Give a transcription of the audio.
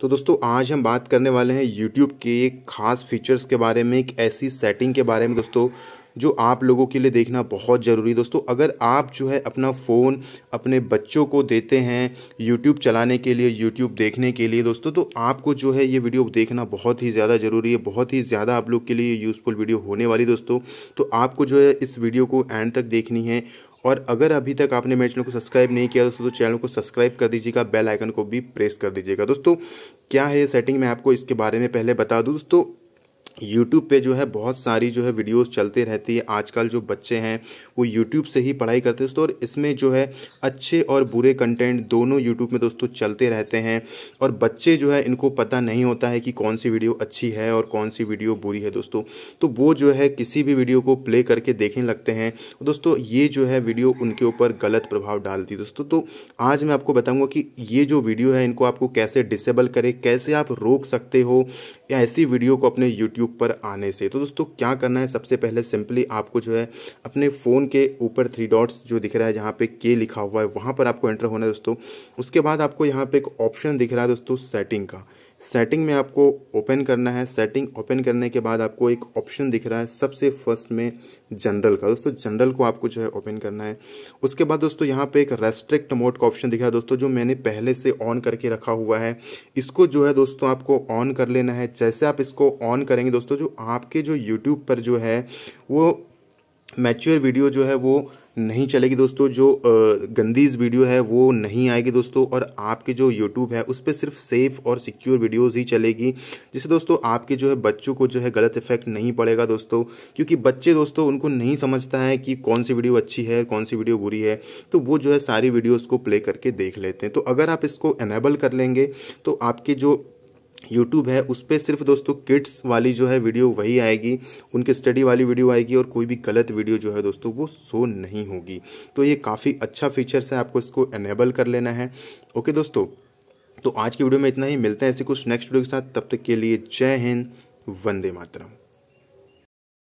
तो दोस्तों आज हम बात करने वाले हैं YouTube के एक खास फीचर्स के बारे में एक ऐसी सेटिंग के बारे में दोस्तों जो आप लोगों के लिए देखना बहुत ज़रूरी दोस्तों अगर आप जो है अपना फ़ोन अपने बच्चों को देते हैं YouTube चलाने के लिए YouTube देखने के लिए दोस्तों तो आपको जो है ये वीडियो देखना बहुत ही ज़्यादा ज़रूरी है बहुत ही ज़्यादा आप लोग के लिए यूज़फुल वीडियो होने वाली दोस्तों तो आपको जो है इस वीडियो को एंड तक देखनी है और अगर अभी तक आपने मेरे चैनल को सब्सक्राइब नहीं किया दोस्तों तो चैनल को सब्सक्राइब कर दीजिएगा बेल आइकन को भी प्रेस कर दीजिएगा दोस्तों क्या है ये सेटिंग मैं आपको इसके बारे में पहले बता दूँ दोस्तों यूट्यूब पे जो है बहुत सारी जो है वीडियोस चलते रहती है आजकल जो बच्चे हैं वो यूट्यूब से ही पढ़ाई करते हैं दोस्तों और इसमें जो है अच्छे और बुरे कंटेंट दोनों यूट्यूब में दोस्तों चलते रहते हैं और बच्चे जो है इनको पता नहीं होता है कि कौन सी वीडियो अच्छी है और कौन सी वीडियो बुरी है दोस्तों तो वो जो है किसी भी वीडियो को प्ले करके देखने लगते हैं दोस्तों ये जो है वीडियो उनके ऊपर गलत प्रभाव डालती है दोस्तों तो आज मैं आपको बताऊँगा कि ये जो वीडियो है इनको आपको कैसे डिसेबल करें कैसे आप रोक सकते हो ऐसी वीडियो को अपने यूट्यूब यूट्यूब पर आने से तो दोस्तों क्या करना है सबसे पहले सिंपली आपको जो है अपने फ़ोन के ऊपर थ्री डॉट्स जो दिख रहा है जहाँ पे के लिखा हुआ है वहाँ पर आपको एंटर होना है दोस्तों उसके बाद आपको यहाँ पे एक ऑप्शन दिख रहा है दोस्तों सेटिंग का सेटिंग में आपको ओपन करना है सेटिंग ओपन करने के बाद आपको एक ऑप्शन दिख रहा है सबसे फर्स्ट में जनरल का दोस्तों जनरल को आपको जो है ओपन करना है उसके बाद दोस्तों यहाँ पे एक रेस्ट्रिक्ट मोड का ऑप्शन दिख रहा है दोस्तों जो मैंने पहले से ऑन करके रखा हुआ है इसको जो है दोस्तों आपको ऑन कर लेना है जैसे आप इसको ऑन करेंगे दोस्तों जो आपके जो यूट्यूब पर जो है वो मैच्योर वीडियो जो है वो नहीं चलेगी दोस्तों जो गंदीज वीडियो है वो नहीं आएगी दोस्तों और आपके जो यूट्यूब है उस पर सिर्फ सेफ और सिक्योर वीडियोज़ ही चलेगी जिससे दोस्तों आपके जो है बच्चों को जो है गलत इफेक्ट नहीं पड़ेगा दोस्तों क्योंकि बच्चे दोस्तों उनको नहीं समझता है कि कौन सी वीडियो अच्छी है कौन सी वीडियो बुरी है तो वो जो है सारी वीडियोज़ को प्ले करके देख लेते हैं तो अगर आप इसको एनेबल कर लेंगे तो आपके जो यूट्यूब है उस पर सिर्फ दोस्तों किड्स वाली जो है वीडियो वही आएगी उनके स्टडी वाली वीडियो आएगी और कोई भी गलत वीडियो जो है दोस्तों वो शो नहीं होगी तो ये काफ़ी अच्छा फीचर्स है आपको इसको एनेबल कर लेना है ओके दोस्तों तो आज की वीडियो में इतना ही मिलते हैं ऐसे कुछ नेक्स्ट वीडियो के साथ तब तक के लिए जय हिंद वंदे मातरम